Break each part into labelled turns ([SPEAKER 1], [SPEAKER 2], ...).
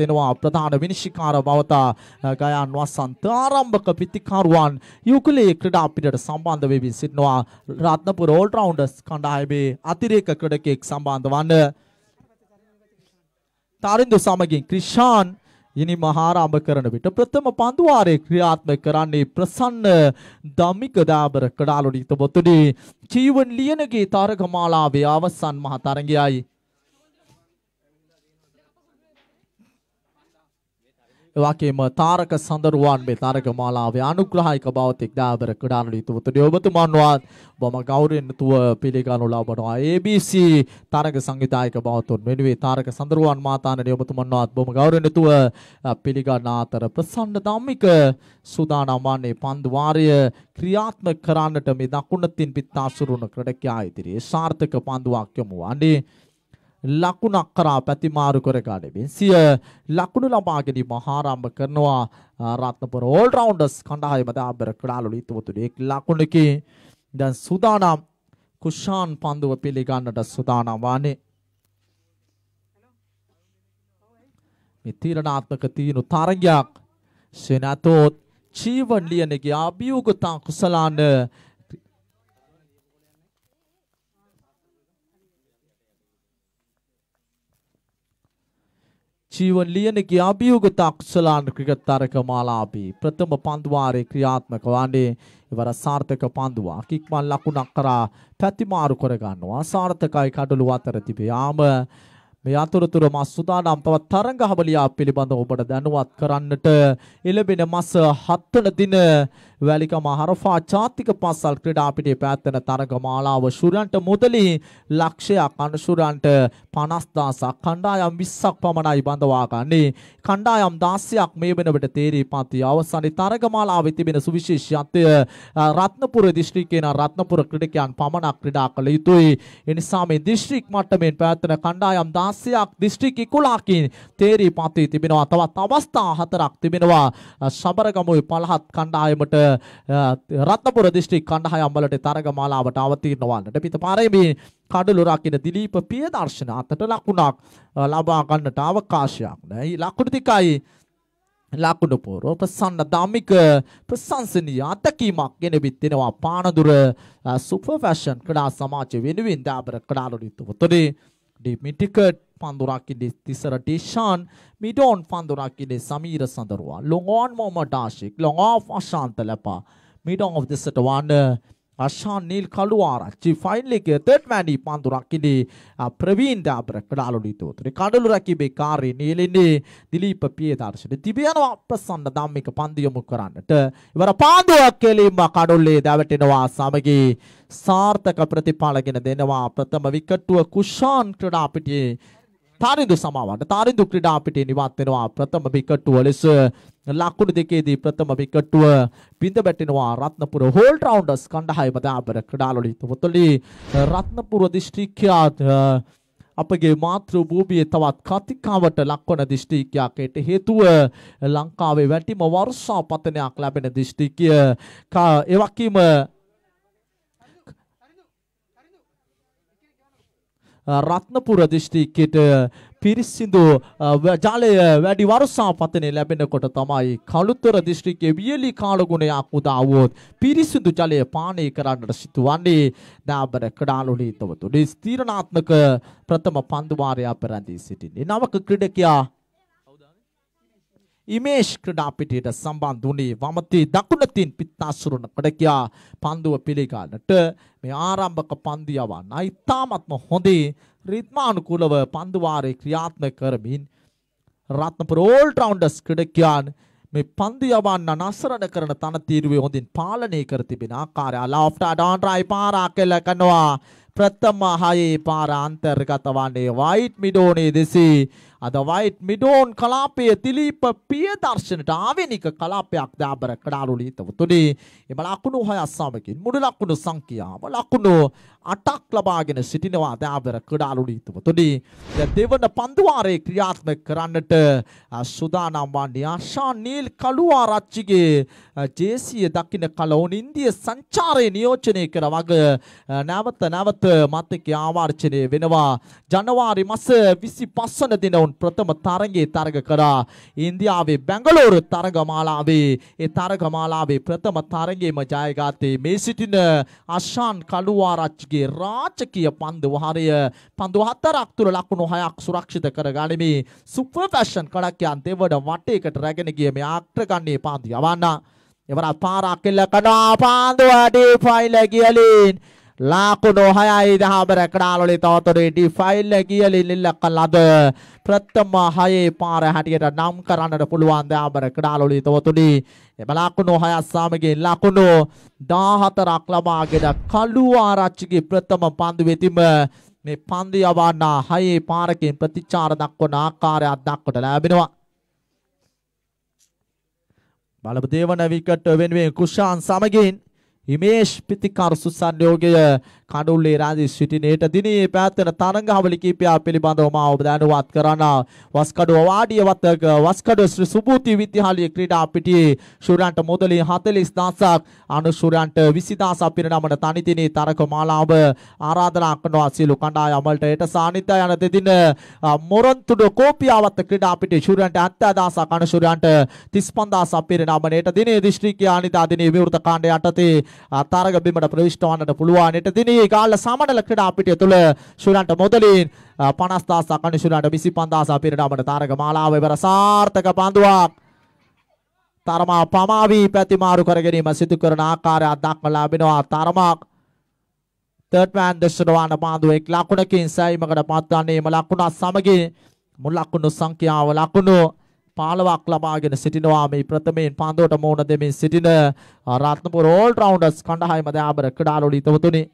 [SPEAKER 1] වෙනවා ප්‍රධාන විනිශ්චිකාර බවතා ගයාන් වසන්ත ආරම්භක පිතිකාරුවන් යුකුලේ ක්‍රඩා පිටට සම්බන්ධ වෙවී සිටිනවා රත්නපුර ඕල්රවුන්ඩර්ස් කණ්ඩායමේ අතිරේක ක්‍රඩකෙක් සම්බන්ධ වන්න තරින්දු සමගින් ක්‍රිෂාන් ඉනිම ආරම්භ කරන විට ප්‍රථම පන්දු වාරයේ ක්‍රියාත්මක කරන්නේ ප්‍රසන්න ධම්මික දාබර කඩාලුඩිත බොතුඩි චීවන් ලියනගේ තරගමාලාවේ අවසන් මහ තරගයයි එවාගේම තාරක සඳරුවන් මේ තාරක මාලාවේ අනුග්‍රහයක බවත් එක්දාබර ක්‍රඩානලි තුමතුනි ඔබතුමන්වත් බොම ගෞරවයෙන් තුව පිළිගනු ලබනවා ABC තාරක සංගීතයක බවතුන් මෙනුවේ තාරක සඳරුවන් මාතානනි ඔබතුමන්වත් බොම ගෞරවයෙන් තුව පිළිගන්න අතර ප්‍රසන්න ධම්මික සූදානම් වන්නේ පන්දු වාරය ක්‍රියාත්මක කරන්නට මේ දකුණතින් පිත්තාසුරුණ ක්‍රඩකයා ඉදිරියේ සාර්ථක පන්දුවක් යොමු වන්නේ ලකුණක් කරා පැතිමාරු කර ගනිමින් සිය ලකුණු ලබා ගැනීම ආරම්භ කරනවා රත්නපුර ඕල් රවුන්ඩර්ස් කණ්ඩායම දාබර ක්‍රාලුලි තුමුතුනේ එක් ලකුණකින් දැන් සූදානම් කුෂාන් පන්දුව පිළිගන්නට සූදානම් වන්නේ මේ තීරණාත්මක තීරු තරගයක් සෙනතෝත් ජීවන් ලියනගේ අභියෝගතා කුසලාන ජීවන්ලියන අභියෝගත අක්ෂලාන් ක්‍රිකට් තරක මාලාපී ප්‍රථම පන්දුවාරය ක්‍රියාත්මක වන්නේ ඉවර සාර්ථක පන්දුවා කික්මන් ලකුණක් කරා පැතිමාරු කරගන්නවා සාර්ථකයි කඩළු අතර තිබේ යාම මේ අතුරුතුර මස් සුදානම් පවත් තරංගහවලියා පිළිබඳව ඔබට දැනුවත් කරන්නට එළඹෙන මස 7 වන දින වැලිකම හරෆා ජාතික පාසල් ක්‍රීඩා පිටේ පැවැත්වෙන තරඟ මාලාව ශුරන්ට මුදලින් ලක්ෂයක් අනුශුරන්ට 50000ක් කණ්ඩායම් 20ක් පමණයි බඳවා ගන්නේ කණ්ඩායම් 16ක් මේ වෙනකොට තේරීපන්ති අවසානයේ තරඟ මාලාවේ තිබෙන සුවිශේෂීත්වය රත්නපුර දිස්ත්‍රික්කේන රත්නපුර ක්‍රීඩකයන් පමණක් ක්‍රීඩා කළ යුතුයි එනිසා මේ දිස්ත්‍රික් මට්ටමින් පැවැත්වෙන කණ්ඩායම් 16 500ක් දිස්ත්‍රික් 11කින් තේරී පතී තිබෙනවා. තවත් අවස්ථා හතරක් තිබෙනවා. සබරගමුවේ පළහත් කණ්ඩායමට රත්නපුර දිස්ත්‍රික් කණ්ඩායම් වලට තරගමාලාවට අවතීර්ණ වන්නට පිටපාරේ මේ කඩළු රකින්න දිලීප පියදර්ශන අතට ලකුණක් ලබා ගන්නට අවකාශයක් නැහැ. ලකුණු ටිකයි ලකුණු පොර ප්‍රසන්න ධම්මික ප්‍රසංසනීය අත්දැකීමක් ගෙනවිත් දෙනවා පානදුර සුපර් ෆැෂන් ක්‍රීඩා සමාජය වෙනුවෙන් දාබර ක්‍රීඩා ලොඩිත් උතුරේ ඩිමිටිකට් පන්දුරක්කිඩෙ තිසරට ශාන් මිඩෝන් පන්දුරක්කිඩේ සමීර සඳරුවා ලොඟෝන් මෝම ඩාශික් ලොඟෝ අශාන්ත ලැපා මිඩෝන් ඔෆ් දෙසට වන්න අශාන් නීල් කළුආරච්චි ෆයිනල් එකේ තර්ඩ් මැනි පන්දුරක් ඉදී ප්‍රවීන් දාබර කඩාලුඩි තෝතුනේ කඩලු රකිබේ කාර්ය නීලිනේ දිලීප පියදර්ශන තිබියනවා ප්‍රසන්න ධම්මික පන්දු යොමු කරන්නට ඉවර පාදුවක් කෙලින්ම කඩොල්ලේ දැවටෙනවා සමගී සාර්ථක ප්‍රතිඵලගෙන දෙනවා ප්‍රථම විකට්ටුව කුෂාන් ක්‍රීඩා පිටියේ තාරිදු සමාවට තාරිදු ක්‍රඩා අපිට නිවත් වෙනවා ප්‍රථම විකට්ටුව ලෙස ලකුණු දෙකේදී ප්‍රථම විකට්ටුව බිඳ බැටිනවා රත්නපුර හෝල් රවුන්ඩර්ස් කණ්ඩායම දාපර ක්‍රඩාලොලි තුමුතලි රත්නපුර දිස්ත්‍රික්කයාත් අපගේ මාතෘ භූමියේ තවත් කතිකාවට ලක්වන දිස්ත්‍රික්කයකට හේතුව ලංකාවේ වැටිම වර්ෂාපතනයක් ලැබෙන දිස්ත්‍රික්කය ඒ වගේම රත්නපුර දිස්ත්‍රික්කයට පිරිසිදු ජලය වැඩි වර්ෂාපතනය ලැබෙනකොට තමයි කළුතර දිස්ත්‍රික්කයේ වියලි කාලගුණයක් උදා වුවොත් පිරිසිදු ජලය පානය කරන්නට සිදුවන්නේ දාබර කඩාලුණීතවතුනි ස්ථීරණාත්මක ප්‍රථම පන්දු වාරයා පෙරඳී සිටින්නේ. නවක ක්‍රීඩකයා ඉමේෂ් ක්‍රඩා පිටියට සම්බන්ධ වුණේ වමතේ දකුණ තින් පිත්තාසුරණ කොටකියා පන්දුව පිළිගන්නට මේ ආරම්භක පන්දු යවන්නයි ඉතාමත්ම හොඳේ රිද්මානුකූලව පන්දු වාරේ ක්‍රියාත්මක කරමින් රත්නපුර ඕල් රවුන්ඩර්ස් ක්‍රීඩකයන් මේ පන්දු යවන්න නසරණ කරන තනතිරුවේ හොඳින් පාලනය කර තිබෙන ආකාරය ලාෆ්ට් ඩාන්ඩ්‍රයි පාරා කියලා කරනවා ප්‍රථම හයේ පාර අන්තර්ගත වන්නේ වයිට් මිඩෝනේ දෙසී අද වයිට් මිඩෝන් කලාපයේ තිලීප පියදර්ශනට ආවෙනික කලාපයක් දාබර කඩාලුලී තවතුනේ එම ලකුණු හය අස්සාමකින් මුඩු ලකුණු සංඛ්‍යාව ලකුණු අටක් ලබාගෙන සිටිනවා දාබර කඩාලුලී තවතුනේ දැන් දෙවන පන්දුවාරයේ ක්‍රියාත්මක කරන්නට සුදානම් වන්නේ ආශා නීල් කළුආරච්චිගේ ජේසිය දකින්න කලෝන් ඉන්දිය සංචාරයේ නියෝජනය කර වග නැවත නැවත මතක ආවර්ජනය වෙනවා ජනවාරි මාස 25 වෙනි දින ඔවුන් ප්‍රථම තරගේ තරග කරා ඉන්දියාවේ බැංගලෝරු තරගමාලාවේ ඒ තරගමාලාවේ ප්‍රථම තරගයේම ජයගත්තේ මේ සිටින අශාන් කළුවාරච්ගේ රාජකීය පන්දු වහරය පන්දු හතරක් තුළ ලකුණු හයක් සුරක්ෂිත කරගනිමින් සුපර් ෆැෂන් කඩක්යන් දෙවන වටේකට රැගෙන ගිය මේ ආක්‍රගන්නේ පන්දු යවන්න එවරත් පාරක් එල්ල කඩා පන්දු අඩේ පයිල ගියලින් ලාකුණු හයයි දහම රැකඩාලොලි තවතුරේටි ෆයිල් ගියලි ලිල්ලක්ක ලද ප්‍රත්තම හයේ පාර හැටියට නම් කරන්නට පුළුවන් දෑම රැකඩාලොලි තවතුනි එම ලාකුණු හය අස්සාමගේ ලකුණු දාහතරක් ලබාගෙන කළුවා රච්චිගේ ප්‍රථම පන්දු වෙතිම මේ පන්දි අවන්නා හයේ පාරකින් ප්‍රතිචාර දක්වන ආකාරයක් දක්වට ලැබෙනවා. බලපදේවන විකට වෙනුවෙන් කුෂාන් සමගින් ඉමේෂ් පිතිකරු සුසන්යෝගය කඩුල්ලේ රාජී සිටිනේට දිනේ පැවැත්වෙන තරඟ හවලි කීපයක් පිළිබඳව මා ඔබ දැනුවත් කරන වස්කඩුව වාඩිය වතක වස්කඩුව ශ්‍රී සුබූති විද්‍යාලයේ ක්‍රීඩා පිටියේ ශූරයන්ට මුදලින් 40000ක් අනු ශූරයන්ට 20000ක් පිරිනමන තනිතිනේ තරක මාලාව ආරාධනා කරනවා සියලු කණ්ඩායම් වලට ඒට සානිත්‍ය යන දෙදින මොරන්තුඩ කෝපියාවත් ක්‍රීඩා පිටියේ ශූරයන්ට 70000ක් අනු ශූරයන්ට 35000ක් පිරිනමන ඒට දිනේ දිස්ත්‍රික්කය අනිදා දිනේ විවෘත කාණ්ඩය යටතේ තරග බිමට ප්‍රවිෂ්ට වන්නට පුළුවන්. එතෙදී ගාල්ල සමනල ක්‍රීඩා පිටිය තුළ ශ්‍රීලන්ට මොදලින් 50000ක් අනි ශ්‍රීලන්ට 25000 පිරිඩාමට තරග මාලාව ඉවර සාර්ථක පන්දුවක්. තරමා පමාවී පැතිමාරු කර ගැනීම සිදු කරන ආකාරය දක්ම ලැබෙනවා තරමක් තර්ඩ් මෑන් දර්ශනවාන පාදුව එක් ලකුණකින් සෑයීමකට පත්වන්නේ එම ලකුණත් සමගින් මුල් ලකුණු සංඛ්‍යාව ලකුණු 15ක් ලබාගෙන සිටිනවා මේ ප්‍රථමයෙන් පන්දුවට මුහුණ දෙමින් සිටින රත්නපුර ඕල් රවුන්ඩර්ස් කණ්ඩායම දැන් අපර ක්‍රීඩාලෝලී තුමුතුනේ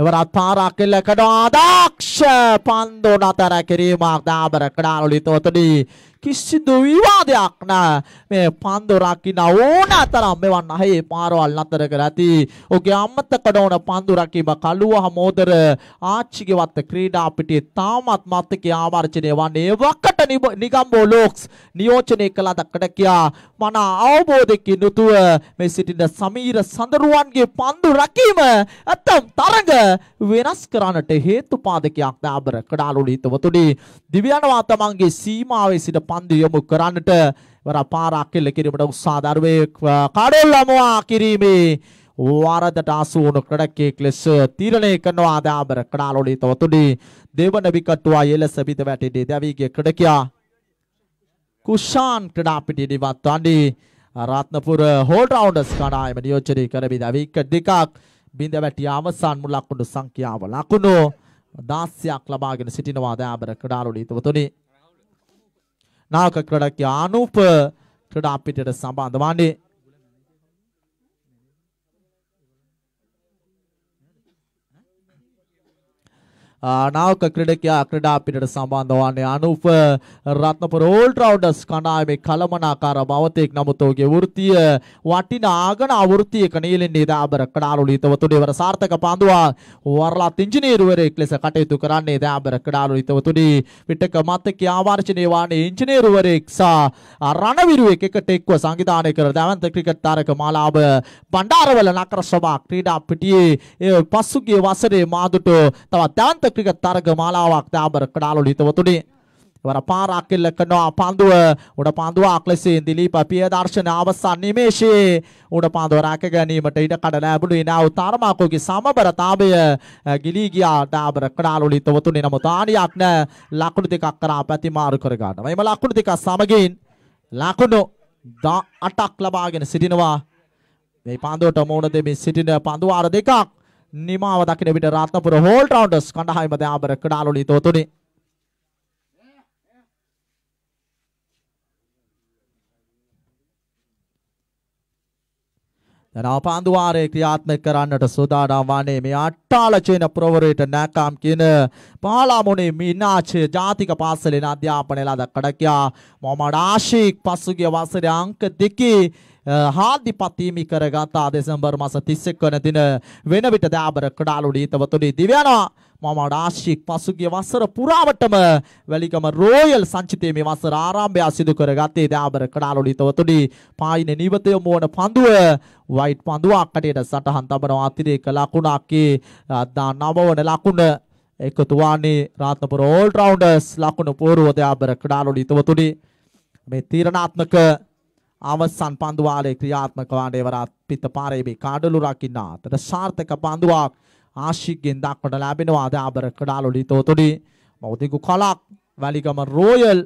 [SPEAKER 1] එවරත් පාරක් කෙල්ල කඩවා දක්ෂ පන්දු නතර කිරීමක් දාබර කඩාලු ලිතවතනි කිසිදු විවාදයක් නෑ මේ පන්දු රකින්න ඕන තරම් මෙවන් අහේ පාරවල් නතර කර ඇති ඔගේ අම්මතක ඕන පන්දු රකීම කළුවහ මෝදර ආච්චිගේවත් ක්‍රීඩා පිටියේ තාමත් මතකේ ආවර්ජනය වන්නේ වකට නිගම්බෝ ලෝක්ස් නියෝජනය කළ දක්කට කියා මන අවබෝධයකින් යුතුව මේ සිටින සමීර සඳරුවන්ගේ පන්දු රකීම ඇත්තම් තරඟ වෙනස් කරන්නට හේතුපාදකයක් දාබර කඩාලුණු හිතවතුනි දිව්‍යනවා තමන්ගේ සීමාවේ සිට පන්දු යොමු කරන්නට වර පාරක් කෙල්ල කිරීමට උත්සාහ දරුවේ කඩොල්ලමවා කිරීමේ වරදට අසුණු ක්‍රඩකෙක් ලෙස තීරණය කරනවා දාබර කඩාලුණු හිතවතුනි දෙවන විකට්ටුවා එලස පිට වැටෙන්නේ දැවිගේ ක්‍රඩකයා කුෂාන් ක්‍රඩා පිටියේ වත්වන්නේ රත්නපුර හෝල් රවුන්ඩර්ස් කණායම නියෝජනය කරමින් විකට් දෙකක් බිඳ වැටි අවසන් මුල් ලකුණු සංඛ්‍යාව ලකුණු 16ක් ලබාගෙන සිටිනවා දයාබර ක්‍රීඩාලුලි තුතුනි නායක ක්‍රීඩකයා අනූප ක්‍රීඩා පිටට සම්බන්ධ වන්නේ නාවක ක්‍රඩකයා ක්‍රඩාපිටට සම්බන්ධවන්නේ අනුප රත්නපුර ඕල්ට්‍රවඩස් කණාමේ කළමනාකාර භවතයෙක් නමුතෝගේ වෘතිය වටින ආගන අවෘතියක නීලෙන්නේ දාබර කඩාලුල හිතවතුඩේවර සාර්ථක පඳුවා වරලත් ඉංජිනේරුවරයෙක් ලෙස කටයුතු කරන්නේ දාබර කඩාලු හිතවතුඩේ පිටක මතක ආවර්ෂණය වානේ ඉංජිනේරුවරයෙක් සහ රණවිරුවෙක් එකට එක්ව සංවිධානය කර දැවන්ත ක්‍රිකට් තාරක මාලාව බණ්ඩාරවල නගර සභා ක්‍රීඩා පිටියේ පසුගිය වසරේ මාදුට තවත් දැවන්ත හොඳ ක්‍රිකට් තරග මාලාවක් දාබර කඩාලු හිතවතුනේ වර පාරක් එල්ල කරනවා පන්දුව උඩ පන්දුවක් ලෙසින් දිලීප පියදර්ශන අවසන් නිමේෂයේ උඩ පන්දුව රැක ගැනීමට ඉඩ කඩ ලැබුණේ නැව තරමකෝගේ සමබරතාවය ගිලී ගියා ඩාබර කඩාලු හිතවතුනේ නමුත් ආණියක් නැ ලකුණු දෙකක් කරා ප්‍රතිමාරු කර ගන්නවා. එයිම ලකුණු දෙක සමගින් ලකුණු 18ක් ලබාගෙන සිටිනවා. මේ පන්දුවට මෝන දෙමින් සිටින පන්දුවාර දෙකක් නිමාව දකින විට රත්නපුර හෝල් රවුන්ඩර්ස් කණ්ඩායම ද ආබර ක්‍රීඩාලෝලී තෝතුනේ දැන් ආපාන්දුවාරය ක්‍රියාත්මක කරන්නට සූදානම් වන්නේ මේ අට්ටාලචේන ප්‍රවරයට නැකම් කියන පාලාමුණේ මිනාචේ ජාතික පාසලේ අධ්‍යාපනය ලද කඩකියා මොහමඩ් ආශික් පසුගිය වසරේ අංක දෙකේ හාදිපතීමි කරගත් දෙසැම්බර් මාස 31 වන දින වෙන විට දාබර කඩාලුඩී තවතුනි දිව්‍යනවා මම ආශික් පසුගිය වසර පුරාවටම වැලිකම රෝයල් සංචිතයේ මේ වසර ආරම්භය සිදු කරගත්තේ දාබර කඩාලුඩී තවතුනි පායිනේ නිවතේ මෝන පඳුව වයිට් පඳුවක් කටේට සටහන් තබනවා අතිරේක ලකුණක් ඒ නවවන ලකුණ එකතු වන්නේ රාත්නපුර ඕල් රවුන්ඩර්ස් ලකුණු පූර්වෝදයාබර ක්‍රීඩාලුඩ ඉතවතුනි මේ තීරණාත්මක අවසන් පන්දුවාලේ ක්‍රියාත්මක වාණ්ඩේවරත් පිට පාරේ මේ කාඩලු රකින්න අතර සාර්ථක පන්දුවක් ආශික්ගෙන් දක්වන්න ලැබෙනවා දාබර කඩාලුලි තෝතොඩි මෞතිකු කලක් වැලිගම රෝයල්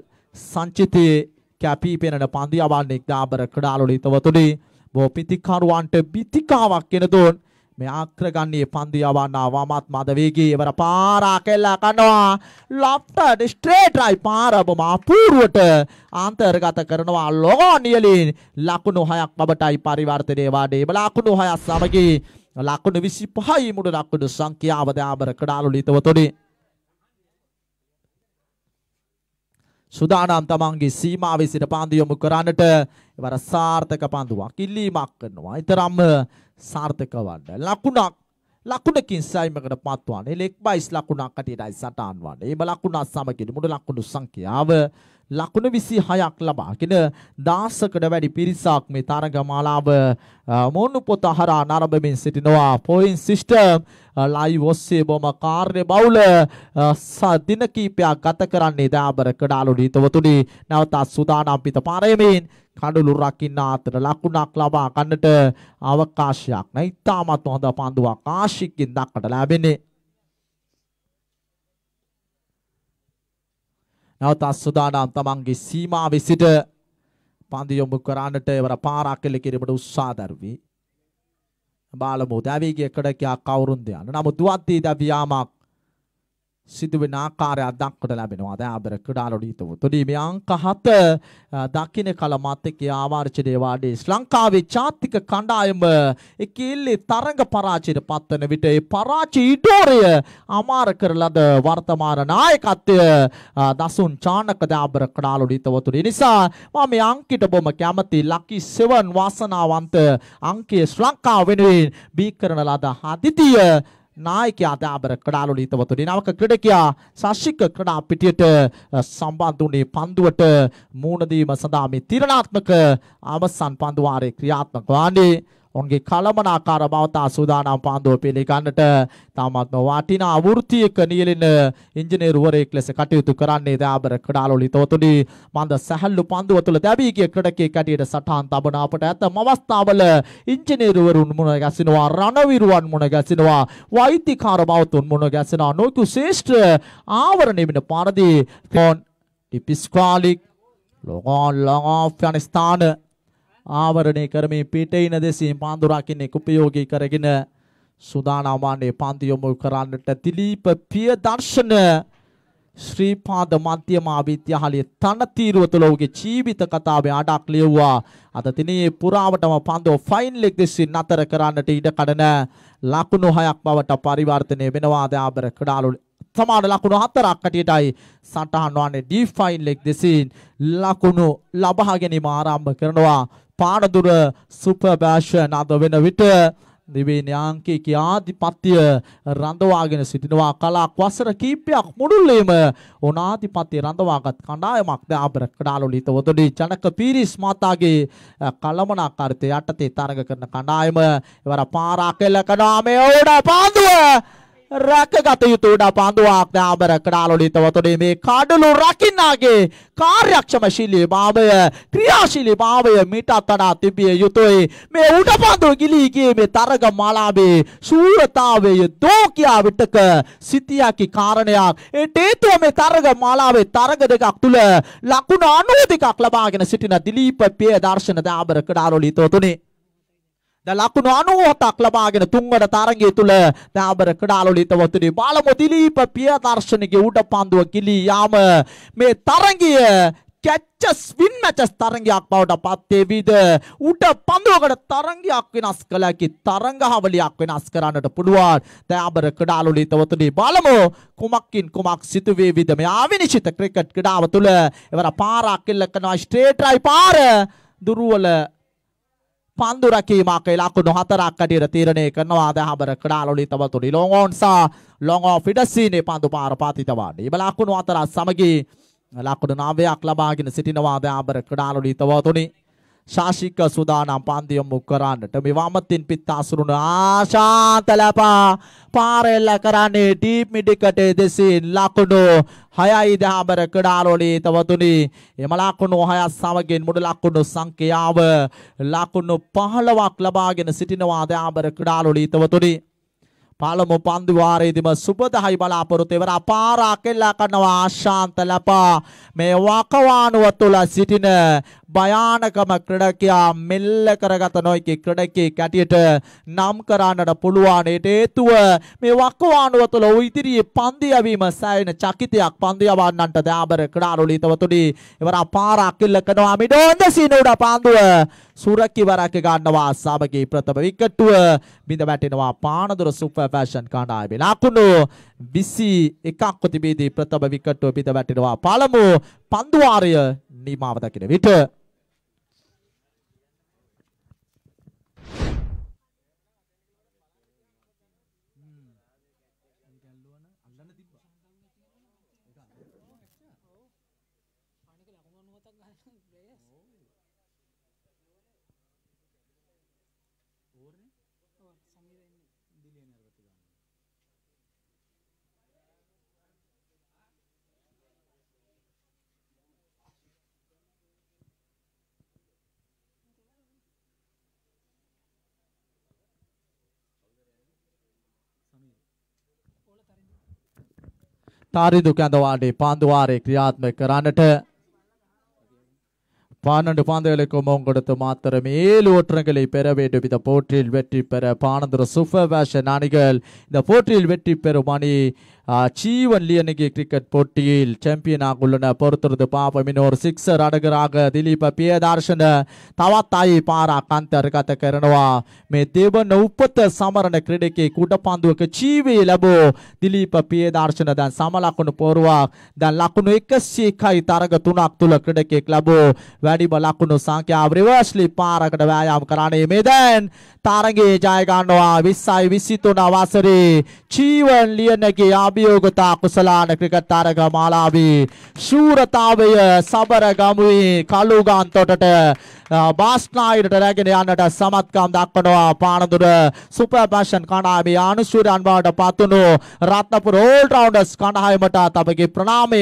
[SPEAKER 1] සංචිතයේ කැපී පෙනෙන පන්දු යවන්නේ දාබර කඩාලුලි තෝතොඩි බෝපිතිකරුවන්ට බිතිකාවක් ගෙන දුන් මේ ආක්‍රගන්නේ පන්දු යවන්නා වමත් මද වේගී ඉවර පාරා කෙල්ලා කනවා ලොෆ්ට් ස්ට්‍රේට්යි පාර බොම අපූර්වට අන්තර්ගත කරනවා ලොගෝනියලින් ලකුණු 6ක් බබටයි පරිවර්තනයේ වාඩේ ලකුණු 6 සමගින් ලකුණු 25යි මුඩ ලකුණු සංඛ්‍යාව දාබර කඩාලු ලිතවතොනේ සුදානම් තමන්ගේ සීමාවේ සිට පාන්දු යොමු කරන්නට ඉවර සාර්ථක පන්දුවක් ඉල්ලීමක් කරනවා. ඊතරම්ම සාර්ථක වන්න. ලකුණක් ලකුණකින් සයිමකට පත්වන්නේ ලෙක් බයිස් ලකුණක් අටියටයි සටහන් වන්නේ. මේ ලකුණ සමගින් මුළු ලකුණු සංඛ්‍යාව ලකුණු 26ක් ලබාගෙන 1000කට වැඩි පිරිසක් මේ තරගමාලාව මොණු පොත හරහා නරඹමින් සිටිනවා පොයින් සිස්ටම් ලයිව් ඔස්සේ බොම කාර්ය බහුල දින කිහිපයක් ගත කරන්නේ දාබර කඩාලු හිතවතුනි නැවතත් සූදානම් පිට පාරෙමින් කඩලු රකින්න අතර ලකුණක් ලබා ගන්නට අවකාශයක් නැයි තාමත් හොඳ පන්දුවක් ආශික්කින් දක්කට ලැබෙන්නේ නැවත අස්සදානම් තමන්ගේ සීමාවේ සිට පන්දි යොමු කරන්නට එවර පාරක් එල්ල කිරීමට උත්සාහ දරුවි. බාලමෝද ඇවිගේ කඩකියා කවුරුන්ද යන. නමුත් දුවද්දී දැවියාමක් සිදුවෙන ආකාරය අදක්කොට ලැබෙනවා. දැන් ආදර ක්‍රීඩාලෝඩීත උතුණී මේ අංක 7 දකින්න කල මාතකේ ආවර්ජනයේ වාඩේ ශ්‍රී ජාතික කණ්ඩායම එකෙල්ලේ තරඟ පරාජයට පත්වන විට ඒ පරාජය ඉඩෝරය අමාර කරලද වර්තමාන නායකත්වය දසුන් චානක දාබර ක්‍රීඩාලෝඩීත උතුණී නිසා මම මේ අංකිට බොම කැමති ලකි 7 වාසනාවන්ත අංකයේ ශ්‍රී ලංකාව වෙනුවෙන් බී කරන ලද හදිතිය නායකයා දාබර කඩාලු නීතවතුනි නවක ක්‍රීඩකයා ශාසික ක්‍රඩා පිටියට සම්බන්ධ වුණේ පන්දුවට මූණ දීම සඳහා මේ තීරණාත්මක අවසන් පන්දු වාරයේ ක්‍රියාත්මක වන්නේ ඔවුන්ගේ කලමනාකාර බවතා සූදානම් පාන්දුව පිළිගන්නට තාමත්ම වටිනා වෘත්තියක නියැලෙන ඉංජිනේරුවරයෙක් ලෙස කටයුතු කරන්නේ දාබර කඩාලෝලි තොතුඩි මන්ද සැහැල්ලු පන්දුව තුළ දැවී ගිය ක්‍රීඩකයෙක් හැටියට සටහන් තබන අපට ඇතම අවස්ථාවල ඉංජිනේරුවරුන් මුණ ගැසෙනවා රණවිරුවන් මුණ ගැසෙනවා වෛද්‍යකාර බවතුන් මුණ ගැසෙනවා නොයෙකු ශ්‍රේෂ්ඨ ආවරණය වෙන පාරදී ෆෝන් ඩිපිස්ක්වාලික් ලොගෝන් ලොගෝෆ් යන ස්ථාන ආවරණය කරමින් පිටේින දෙසින් පාන්දුරකින්නෙක් උපයෝගී කරගෙන සුදානම් වන්නේ පන්ති යොමු කරන්නට දිලීප පිය දර්ශන ශ්‍රී පාද මධ්‍යම විද්‍යාලයේ තනතිරුව තුළ ඔහුගේ ජීවිත කතාවේ අඩක් ලියුවා. අද දිනේ පුරාවටම පන්දෝ ෆයිනල් එක දෙසින් නතර කරන්නට ඉඩ කඩන ලකුණු හයක් බවට පරිවර්තනය වෙනවා ද ආබර ක්‍රීඩාලු සමාන ලකුණු හතරක් කටියටයි සටහන් වන්නේ ඩීෆයින් ලෙග් දෙසින් ලකුණු ලබා ගැනීම ආරම්භ කරනවා පානදුර සුපර් බෑෂන් අද වෙන විට දිවයින යාංකිකී ආධිපත්‍ය රඳවාගෙන සිටිනවා කලාක් වසර කීපයක් මුළුල්ලේම ඕනාධිපත්‍ය රඳවාගත් කණ්ඩායමක් ද අපර කඩාලුලිත වදොඩි ජනක පීරිස් මාතාගේ කලමනාකාරිත යටතේ තරඟ කරන කණ්ඩායම එවර පාරා කෙල කඩාමේ ඕඩ පාදුව රැකගත යුතු උඩ පන්දුවක් නාමර ක්‍රාලොලිතවතුනේ මේ කඩලු රකින්නාගේ කාර්යක්ෂම ශීලී භාවය ක්‍රියාශීලී භාවය මිටත් වඩා තිබිය යුතුයි මේ උඩ පන්දු ගිලී ගියේ මේ තරග මාලාවේ සූරතාවයේ දෝකියා විටක සිටියාකි කාරණයක් ඒ හේතුව මේ තරග මාලාවේ තරග දෙකක් තුල ලකුණු 92ක් ලබාගෙන සිටින දිලීප පිය දර්ශන දාබර ක්‍රාලොලිතවතුනේ ද ලකුණු 97ක් ලබාගෙන තුන්වන තරගය තුල දාබර ක්‍රීඩාලෝලිතවතුනි බාලමු දිලීප පියදර්ශනගේ උඩ පන්දුව කිලී යාම මේ තරගය කැච්චස් වින් මැචස් තරගයක් බවට පත්තේ විද උට පඳුවකට තරගයක් වෙනස් කළ හැකි තරගහවලියක් වෙනස් කරන්නට පුළුවන් දෑබර කඩාලුලි තවතුනි බලමු කුමක්කින් කුමක් සිතුවේ විද මේ ආවිනිශ්චිත ක්‍රිකට් ක්‍රීඩාව තුළ එවර පාරක් ඉල්ල කරනවා ස්ට්‍රේට් රයි පාර දුරුවල පන්දු රැකීමක් ඉලක්කුණු හතරක් අඩියට තීරණය කරනවා දැන් හබර ක්‍රාලොලි තවතුනි ලොංගෝන් සහ ලොංගෝ ෆිඩසීනේ පන්දු පාර පාතිතවානි. මේ ලකුණු හතරත් සමගී ලකුණු 9ක් ලබාගෙන සිටිනවා දැන් හබර ක්‍රාලොලි තවතුනි. ශාශික සුදානම් පන්දියොමු කරන්නට මේ වමතින් පිත්තාසුරුණ ආශාතලපා පාරෙල්ල කරන්නේ ටීප් මිඩිකටේ දෙසින් ලකුණු හයයි දහබර කඩාලොලේ තවතුනි එම ලකුණු හයත් සමගින් මුඩු ලකුණු සංඛ්‍යාව ලකුණු 15ක් ලබාගෙන සිටිනවා දහබර කඩාලොලේ තවතුනි පළමු පන්දු වාරයේදීම සුබදහයි බලාපොරොත්තු වෙන අපාරා කෙල්ලා කරනවා ආශාන්ත ලපා මේ වකවානුව තුළ සිටින භයානකම ක්‍රඩකයා මෙල්ල කරගත නොයිකි ක්‍රඩකෙක් ඇටියට නම් කරන්නට පුළුවන්ට හේතුව මේ වක්කවානුව තුළ ඔහු ඉදිරියේ පන්දියවීම සෑයෙන චකිතයක් පන්දියවන්නන්ට දෑබර ක්‍රාරුලීතවතුඩි එවර පාරක් ඉල්ල කරනවා මිඩෝන්ද සීනුඩ පාන්දුව සුරකිවරක ගන්නවා සමගේ ප්‍රථම විකට්ටුව බිඳ වැටෙනවා පානදුර සුපර් ෆැෂන් කණ්ඩායමේ ලකුණු 21ක් කොතිබේදී ප්‍රථම විකට්ටුව බිඳ වැටෙනවා පළමු පන්දුවාරය නිමාව දකින විට තාරිදු කැඳවාඩේ பாந்துவாரி ක්‍රියාත්මක කරන්නට பன்னெண்டு பந்துகளுக்கு முங்கொடுத்து மாத்திரம் ஏழு ஓட்டங்களை பெற வேண்டும் இந்த போட்டியில் வெற்றி பெற பானந்தர சுப்பர் வேஷன் அணிகள் இந்த போட்டியில் வெற்றி பெறும் அணி ஜீவன் லியனிகி கிரிக்கெட் போட்டியில் சாம்பியனாக உள்ளன பொறுத்திருந்து பாப்ப மினோர் சிக்ஸர் அடகுறாக ದಿಲೀಪ ಪ್ರಿಯದರ್ಶನ ತವತ್ತಾಯಿ ಪಾರ ಕಾಂತರ್ ಕತ ಕರಣವ ಮೇ ದೇವನ ಉಪತ ಸಮರಣ ಕ್ರೀಡೆಗೆ ಕೂಟಪಾಂದುವಕ್ಕೆ ಜೀವಿ ಲಬೋ ದಿಲೀಪ ಪ್ರಿಯದರ್ಶನ ದನ್ ಸಮಲಾಕುನು ಪೋರುವ ದನ್ ಲಾಕುನು ಎಕಸ್ಸಿ ಕೈ ತರಗ ತುನಾಕ್ ತುಲ ಕ್ರೀಡೆಗೆ ಕ್ಲಬೋ ವ್ಯಾಡಿಬ ಲಾಕುನು ಸಂಖ್ಯಾ ರಿವರ್ಸ್ಲಿ ಪಾರಕಡ ವ್ಯಾಯಾಮ ಕರಾಣೆ ಮೇದನ್ ತಾರಂಗೆ ಜಾಯಗಾಣವ ವಿಸ್ಸಾಯಿ ವಿಸಿತುನ ವಾಸರಿ ಜೀವನ್ ಲಿಯನಗೆ ಯಾವ අභියෝගතා කුසලාන ක්‍රිකට් තරග මාලාවේ ශූරතාවය සබරගමුවේ කළුගන්තොටට බාස්නායිරට රැගෙන යන්නට සමත්කම් දක්වනවා පානදුර සුපර් පැෂන් කණාමේ අනුශූරයන් බවට පත්වුණු රත්නපුර ඕල් රවුන්ඩර්ස් කණායමට තමගේ ප්‍රණාමය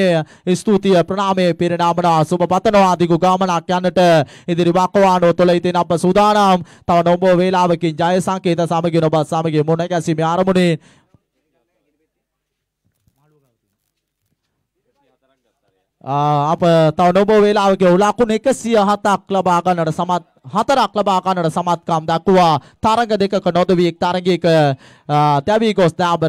[SPEAKER 1] ස්තුතිය ප්‍රණාමය පිරිනාමනවා සුබ පතනවා දිගු ගමනක් යන්නට ඉදිරි වකවානුව තුළ ඉතින් අප සූදානම් තව නොඹ වේලාවකින් ජය සංකේත සමගින් ඔබ සමගින් මුණ ගැසීමේ ආරමුණේ අප තව නොබෝ වේලාවගේ ලකුණු 107ක් ලබා ගන්නට සමත් හතරක් ලබා ගන්නට සමත්කම් දක්වා තරඟ දෙකක නොදවී තරගයක තැවී ගොස් දාබර